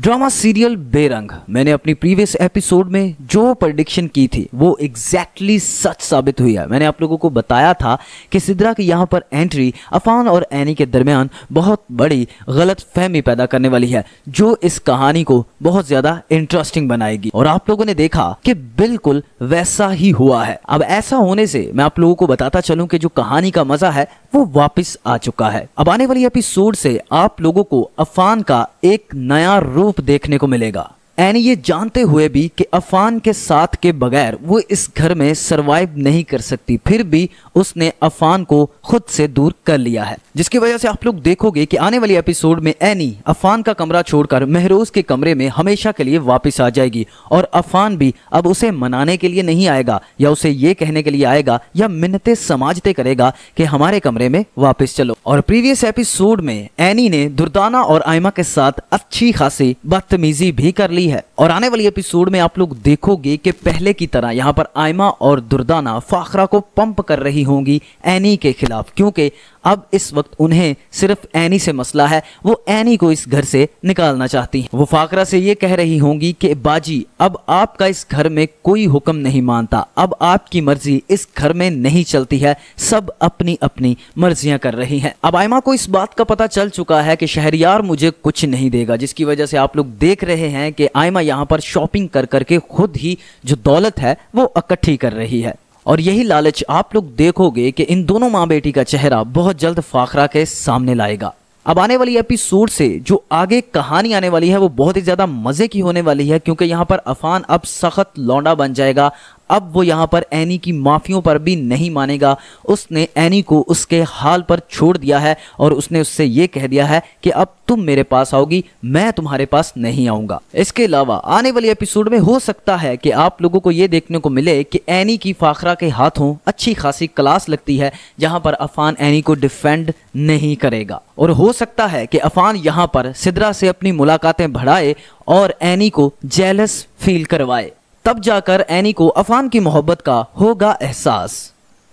drama serial बेरंग मैंने अपनी प्रीवियस एपिसोड में जो प्रडिक्शन की थी वो एग्जैक्टली exactly सच साबित हुई है मैंने आप लोगों को बताया था कि सिद्रा की यहाँ पर एंट्री अफान और एनी के दरमियान बहुत बड़ी गलत फहमी पैदा करने वाली है जो इस कहानी को बहुत ज़्यादा इंटरेस्टिंग बनाएगी और आप लोगों ने देखा कि बिल्कुल वैसा ही हुआ है अब ऐसा होने से मैं आप लोगों को बताता चलूँ कि जो कहानी का मज़ा है वो वापस आ चुका है अब आने वाली एपिसोड से आप लोगों को अफान का एक नया रूप देखने को मिलेगा एनी ये जानते हुए भी कि अफान के साथ के बगैर वो इस घर में सरवाइव नहीं कर सकती फिर भी उसने अफान को खुद से दूर कर लिया है जिसकी वजह से आप लोग देखोगे कि आने वाले एपिसोड में एनी अफान का कमरा छोड़कर महरोज के कमरे में हमेशा के लिए वापस आ जाएगी और अफान भी अब उसे मनाने के लिए नहीं आएगा या उसे ये कहने के लिए आएगा या मिन्नते समाजते करेगा कि हमारे कमरे में वापिस चलो और प्रीवियस एपिसोड में एनी ने दुर्दाना और आयमा के साथ अच्छी खासी बदतमीजी भी कर ली रही है और आने वाली एपिसोड में आप लोग देखोगे कि पहले की तरह यहाँ पर आयमा और दुर्दाना फाखरा को पंप कर रही होंगी एनी के खिलाफ क्योंकि अब इस वक्त उन्हें सिर्फ एनी से मसला है वो एनी को इस घर से निकालना चाहती हैं वो फाकरा से ये कह रही होंगी कि बाजी अब आपका इस घर में कोई हुक्म नहीं मानता अब आपकी मर्जी इस घर में नहीं चलती है सब अपनी अपनी मर्जियां कर रही हैं अब आयमा को इस बात का पता चल चुका है कि शहरियार मुझे कुछ नहीं देगा जिसकी वजह से आप लोग देख रहे हैं कि आयमा यहाँ पर शॉपिंग कर करके खुद ही जो दौलत है वो इकट्ठी कर रही है और यही लालच आप लोग देखोगे कि इन दोनों माँ बेटी का चेहरा बहुत जल्द फाखरा के सामने लाएगा अब आने वाली एपिसोड से जो आगे कहानी आने वाली है वो बहुत ही ज्यादा मजे की होने वाली है क्योंकि यहाँ पर अफान अब सख्त लौंडा बन जाएगा अब वो यहाँ पर एनी की माफ़ियों पर भी नहीं मानेगा उसने एनी को उसके हाल पर छोड़ दिया है और उसने उससे ये कह दिया है कि अब तुम मेरे पास आओगी मैं तुम्हारे पास नहीं आऊंगा इसके अलावा आने वाले एपिसोड में हो सकता है कि आप लोगों को ये देखने को मिले कि एनी की फाखरा के हाथों अच्छी खासी क्लास लगती है जहां पर अफान एनी को डिफेंड नहीं करेगा और हो सकता है कि अफान यहां पर सिद्रा से अपनी मुलाकातें बढ़ाए और एनी को जेलस फील करवाए तब जाकर एनी को अफान की मोहब्बत का होगा एहसास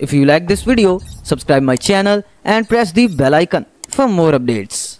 if you like this video subscribe my channel and press the bell icon for more updates